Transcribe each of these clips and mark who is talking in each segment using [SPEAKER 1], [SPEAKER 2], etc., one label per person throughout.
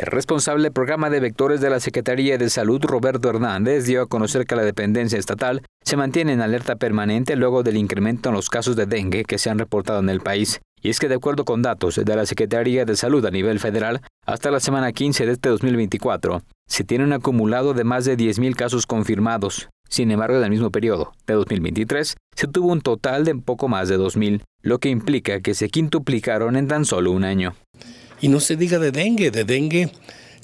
[SPEAKER 1] El responsable del programa de vectores de la Secretaría de Salud, Roberto Hernández, dio a conocer que la dependencia estatal se mantiene en alerta permanente luego del incremento en los casos de dengue que se han reportado en el país. Y es que de acuerdo con datos de la Secretaría de Salud a nivel federal, hasta la semana 15 de este 2024, se tiene un acumulado de más de 10.000 casos confirmados. Sin embargo, en el mismo periodo, de 2023, se tuvo un total de poco más de 2.000, lo que implica que se quintuplicaron en tan solo un año. Y no se diga de dengue, de
[SPEAKER 2] dengue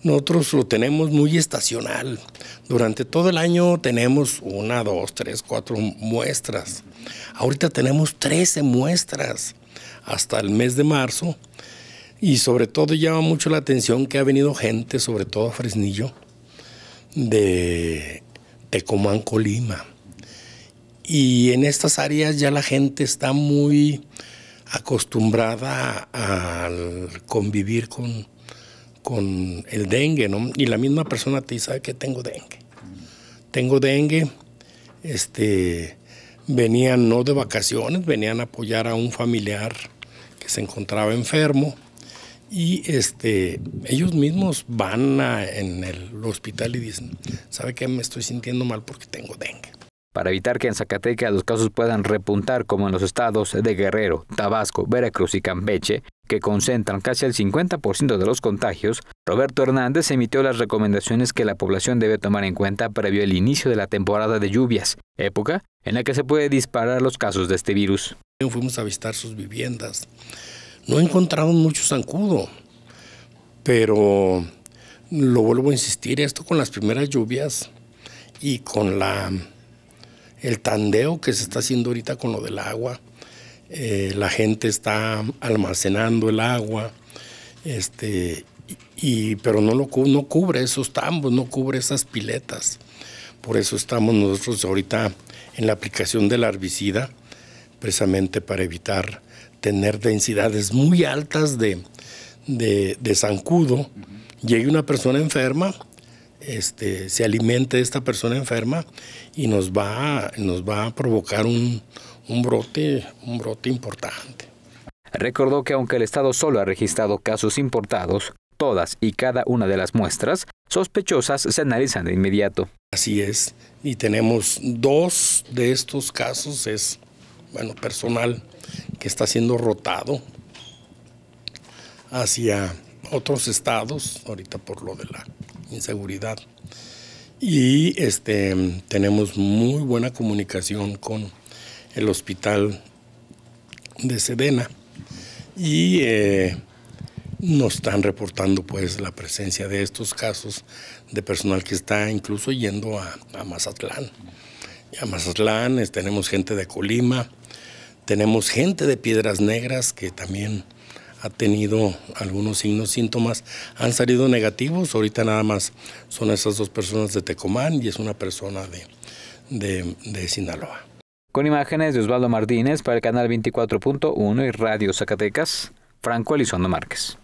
[SPEAKER 2] nosotros lo tenemos muy estacional. Durante todo el año tenemos una, dos, tres, cuatro muestras. Ahorita tenemos 13 muestras hasta el mes de marzo. Y sobre todo llama mucho la atención que ha venido gente, sobre todo a Fresnillo, de Tecomán, Colima. Y en estas áreas ya la gente está muy acostumbrada al convivir con, con el dengue, Y la misma persona te dice, ¿sabe que tengo dengue? Tengo dengue, este, venían no de vacaciones, venían a apoyar a un familiar que se encontraba enfermo y este, ellos mismos van en el hospital y dicen, ¿sabe que Me estoy sintiendo mal porque tengo
[SPEAKER 1] dengue para evitar que en Zacatecas los casos puedan repuntar como en los estados de Guerrero, Tabasco, Veracruz y Campeche, que concentran casi el 50% de los contagios, Roberto Hernández emitió las recomendaciones que la población debe tomar en cuenta previo al inicio de la temporada de lluvias, época en la que se puede disparar los casos de este virus. Fuimos a visitar
[SPEAKER 2] sus viviendas. No encontramos mucho zancudo, pero lo vuelvo a insistir, esto con las primeras lluvias y con la el tandeo que se está haciendo ahorita con lo del agua. Eh, la gente está almacenando el agua, este, y, pero no, lo, no cubre esos tambos, no cubre esas piletas. Por eso estamos nosotros ahorita en la aplicación del herbicida, precisamente para evitar tener densidades muy altas de, de, zancudo. Llega una persona enferma, este, se alimente esta persona enferma y nos va, nos va a provocar un, un brote, un brote importante.
[SPEAKER 1] Recordó que aunque el Estado solo ha registrado casos importados, todas y cada una de las muestras sospechosas se analizan de inmediato. Así es, y
[SPEAKER 2] tenemos dos de estos casos, es bueno, personal que está siendo rotado hacia otros estados, ahorita por lo de la inseguridad. Y este, tenemos muy buena comunicación con el hospital de Sedena y eh, nos están reportando pues la presencia de estos casos de personal que está incluso yendo a, Mazatlán. Y a Mazatlán tenemos gente de Colima, tenemos gente de Piedras Negras que también ha tenido algunos signos, síntomas, han salido negativos. Ahorita nada más son esas dos personas de Tecomán y es una persona
[SPEAKER 1] de, Sinaloa. Con imágenes de Osvaldo Martínez para el canal 24.1 y Radio Zacatecas, Franco Elizondo Márquez.